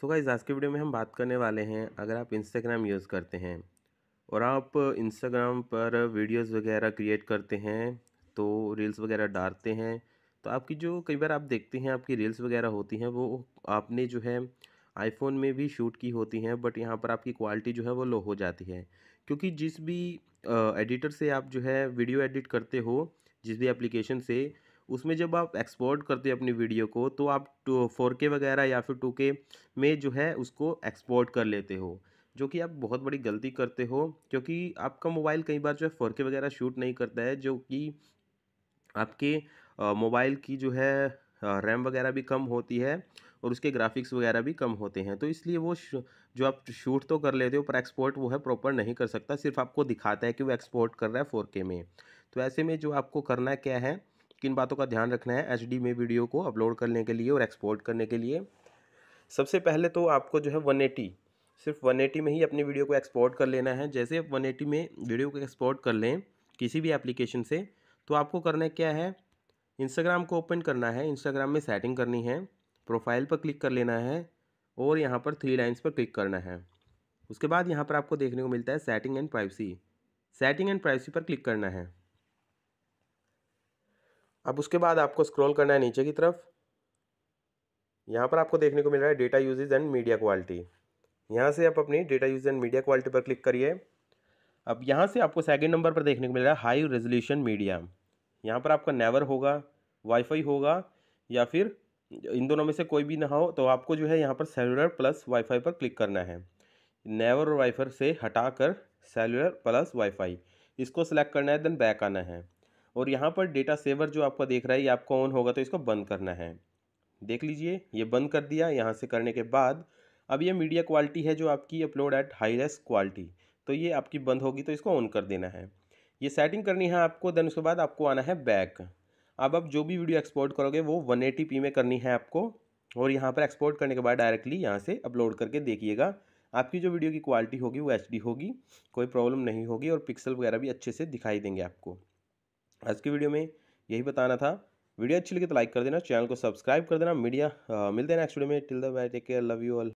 सो so guys आज के video में हम बात करने वाले हैं अगर आप इंस्टाग्राम यूज़ करते हैं और आप इंस्टाग्राम पर वीडियोस वगैरह क्रिएट करते हैं तो रील्स वगैरह डालते हैं तो आपकी जो कई बार आप देखते हैं आपकी रील्स वगैरह होती हैं वो आपने जो है आईफोन में भी शूट की होती हैं बट यहाँ पर आपकी क्वालिटी जो है वो लो हो जाती है क्योंकि जिस भी एडिटर से आप जो है वीडियो एडिट करते हो जिस भी एप्लीकेशन से उसमें जब आप एक्सपोर्ट करते हो अपनी वीडियो को तो आप टू फोर के वगैरह या फिर टू के में जो है उसको एक्सपोर्ट कर लेते हो जो कि आप बहुत बड़ी गलती करते हो क्योंकि आपका मोबाइल कई बार जो है फोर के वगैरह शूट नहीं करता है जो कि आपके मोबाइल की जो है रैम वगैरह भी कम होती है और उसके ग्राफिक्स वगैरह भी कम होते हैं तो इसलिए वो जो आप शूट तो कर लेते हो पर एक्सपोर्ट वो है प्रॉपर नहीं कर सकता सिर्फ आपको दिखाता है कि वो एक्सपोर्ट कर रहा है फोर में तो ऐसे में जो आपको करना क्या है किन बातों का ध्यान रखना है एच में वीडियो को अपलोड करने के लिए और एक्सपोर्ट करने के लिए सबसे पहले तो आपको जो है वन एटी सिर्फ वन एटी में ही अपनी वीडियो को एक्सपोर्ट कर लेना है जैसे आप वन एटी में वीडियो को एक्सपोर्ट कर लें किसी भी एप्लीकेशन से तो आपको करना क्या है इंस्टाग्राम को ओपन करना है इंस्टाग्राम में सेटिंग करनी है प्रोफाइल पर क्लिक कर लेना है और यहाँ पर थ्री लाइन्स पर क्लिक करना है उसके बाद यहाँ पर आपको देखने को मिलता है setting and privacy setting and privacy पर क्लिक करना है अब उसके बाद आपको स्क्रॉल करना है नीचे की तरफ यहाँ पर आपको देखने को मिल रहा है data usage and media quality यहाँ से आप अपनी data use and media quality पर क्लिक करिए अब यहाँ से आपको सेकेंड नंबर पर देखने को मिल रहा है हाई रेजोल्यूशन मीडिया यहाँ पर आपका नेवर होगा वाईफाई होगा या फिर इन दोनों में से कोई भी ना हो तो आपको जो है यहाँ पर सेलुलर प्लस वाईफाई पर क्लिक करना है नेवर और वाईफाई से हटा कर सेलुलर प्लस वाईफाई इसको सेलेक्ट करना है देन बैक आना है और यहाँ पर डेटा सेवर जो आपका देख रहा है ये आपका ऑन होगा तो इसको बंद करना है देख लीजिए ये बंद कर दिया यहाँ से करने के बाद अब ये मीडिया क्वालिटी है जो आपकी अपलोड एट हाईलेस क्वालिटी तो ये आपकी बंद होगी तो इसको ऑन कर देना है ये सेटिंग करनी है आपको देन उसके बाद आपको आना है बैक अब आप जो भी वीडियो एक्सपोर्ट करोगे वो वन में करनी है आपको और यहाँ पर एक्सपोर्ट करने के बाद डायरेक्टली यहाँ से अपलोड करके देखिएगा आपकी जो वीडियो की क्वालिटी होगी वो एच होगी कोई प्रॉब्लम नहीं होगी और पिक्सल वगैरह भी अच्छे से दिखाई देंगे आपको आज की वीडियो में यही बताना था वीडियो अच्छी लगी तो लाइक कर देना चैनल को सब्सक्राइब कर देना मीडिया मिलते हैं नेक्स्ट वीडियो में till the bye take care love you all